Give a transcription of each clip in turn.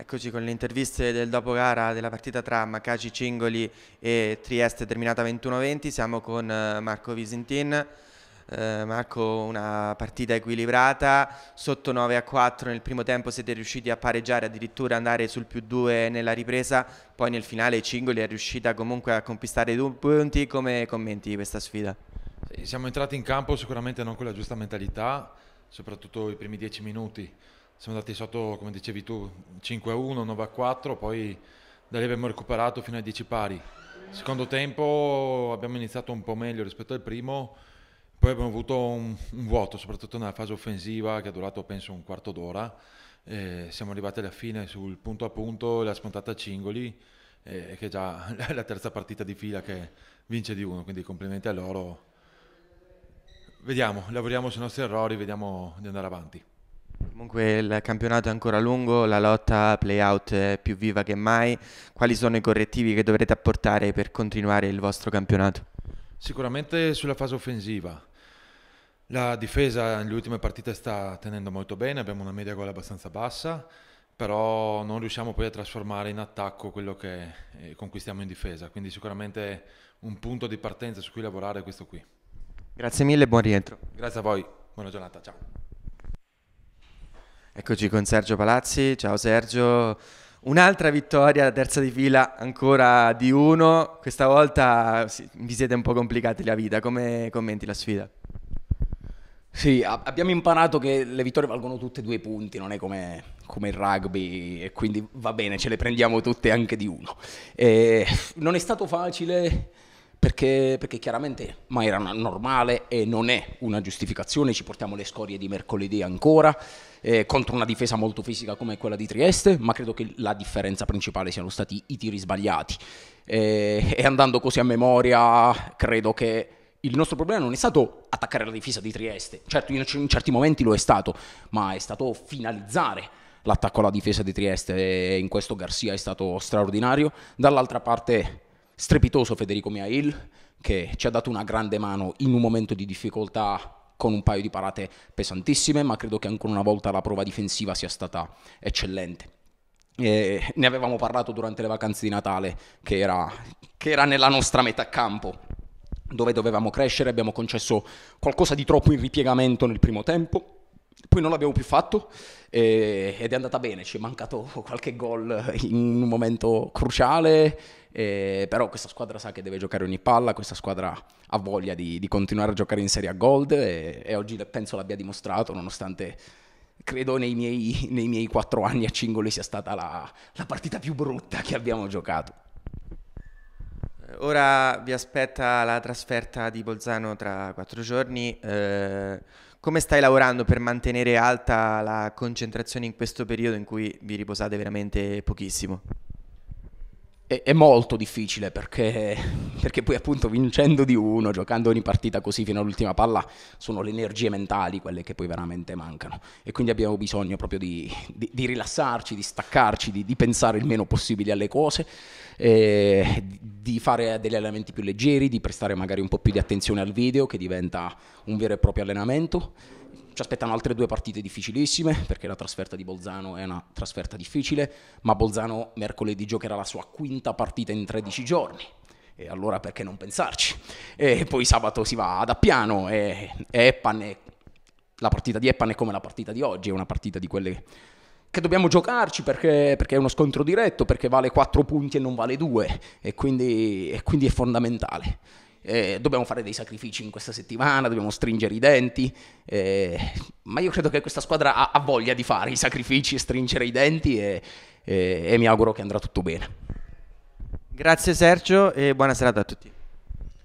Eccoci con le interviste del dopogara della partita tra Macaci Cingoli e Trieste terminata 21-20, siamo con eh, Marco Visentin. Eh, Marco, una partita equilibrata, sotto 9 a 4 nel primo tempo siete riusciti a pareggiare, addirittura andare sul più 2 nella ripresa, poi nel finale Cingoli è riuscita comunque a conquistare due punti, come commenti questa sfida? Siamo entrati in campo sicuramente non con la giusta mentalità, soprattutto i primi 10 minuti siamo andati sotto, come dicevi tu, 5 a 1, 9 a 4, poi da lì abbiamo recuperato fino ai 10 pari. Secondo tempo abbiamo iniziato un po' meglio rispetto al primo, poi abbiamo avuto un, un vuoto, soprattutto nella fase offensiva che ha durato penso un quarto d'ora. Eh, siamo arrivati alla fine sul punto a punto, la spuntata a Cingoli, eh, che è già la terza partita di fila che vince di uno, quindi complimenti a loro. Vediamo, lavoriamo sui nostri errori, vediamo di andare avanti. Comunque il campionato è ancora lungo, la lotta play-out è più viva che mai. Quali sono i correttivi che dovrete apportare per continuare il vostro campionato? Sicuramente sulla fase offensiva. La difesa nelle ultime partite sta tenendo molto bene, abbiamo una media gol abbastanza bassa, però non riusciamo poi a trasformare in attacco quello che eh, conquistiamo in difesa, quindi sicuramente un punto di partenza su cui lavorare è questo qui. Grazie mille e buon rientro. Grazie a voi, buona giornata, ciao. Eccoci con Sergio Palazzi, ciao Sergio. Un'altra vittoria, terza di fila, ancora di uno. Questa volta vi siete un po' complicati la vita. Come commenti la sfida? Sì, abbiamo imparato che le vittorie valgono tutte due punti, non è come, come il rugby, e quindi va bene, ce le prendiamo tutte anche di uno. E eh, non è stato facile perché, perché, chiaramente ma era normale e non è una giustificazione, ci portiamo le scorie di mercoledì ancora eh, contro una difesa molto fisica come quella di Trieste, ma credo che la differenza principale siano stati i tiri sbagliati eh, e andando così a memoria credo che il nostro problema non è stato attaccare la difesa di Trieste, certo in, in certi momenti lo è stato, ma è stato finalizzare l'attacco alla difesa di Trieste e in questo Garcia è stato straordinario, dall'altra parte strepitoso Federico Miail, che ci ha dato una grande mano in un momento di difficoltà con un paio di parate pesantissime, ma credo che ancora una volta la prova difensiva sia stata eccellente. E eh, ne avevamo parlato durante le vacanze di Natale, che era, che era nella nostra metà campo, dove dovevamo crescere, abbiamo concesso qualcosa di troppo in ripiegamento nel primo tempo, poi non l'abbiamo più fatto eh, ed è andata bene, ci è mancato qualche gol in un momento cruciale, eh, però questa squadra sa che deve giocare ogni palla, questa squadra ha voglia di, di continuare a giocare in Serie A Gold e, e, oggi penso l'abbia dimostrato nonostante credo nei miei, nei miei quattro anni a Cingoli sia stata la, la partita più brutta che abbiamo giocato. Eh, ora vi aspetta la trasferta di Bolzano tra quattro giorni. Eh... Come stai lavorando per mantenere alta la concentrazione in questo periodo in cui vi riposate veramente pochissimo? È, è molto difficile perché, perché, poi appunto vincendo di uno, giocando ogni partita così fino all'ultima palla, sono le energie mentali quelle che poi veramente mancano e quindi abbiamo bisogno proprio di, di, di rilassarci, di staccarci, di, di pensare il meno possibile alle cose. E di, di fare degli allenamenti più leggeri, di prestare magari un po' più di attenzione al video che diventa un vero e proprio allenamento. Ci aspettano altre due partite difficilissime perché la trasferta di Bolzano è una trasferta difficile, ma Bolzano mercoledì giocherà la sua quinta partita in 13 giorni. E allora perché non pensarci? E poi sabato si va ad Appiano e, e Eppan è, la partita di Eppan è come la partita di oggi, è una partita di quelle che dobbiamo giocarci perché, perché, è uno scontro diretto, perché vale 4 punti e non vale 2 e quindi, e quindi è fondamentale. Eh, dobbiamo fare dei sacrifici in questa settimana, dobbiamo stringere i denti, eh, ma io credo che questa squadra ha, ha, voglia di fare i sacrifici e stringere i denti e, e, e mi auguro che andrà tutto bene. Grazie Sergio e buona serata a tutti.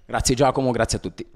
Grazie Giacomo, grazie a tutti.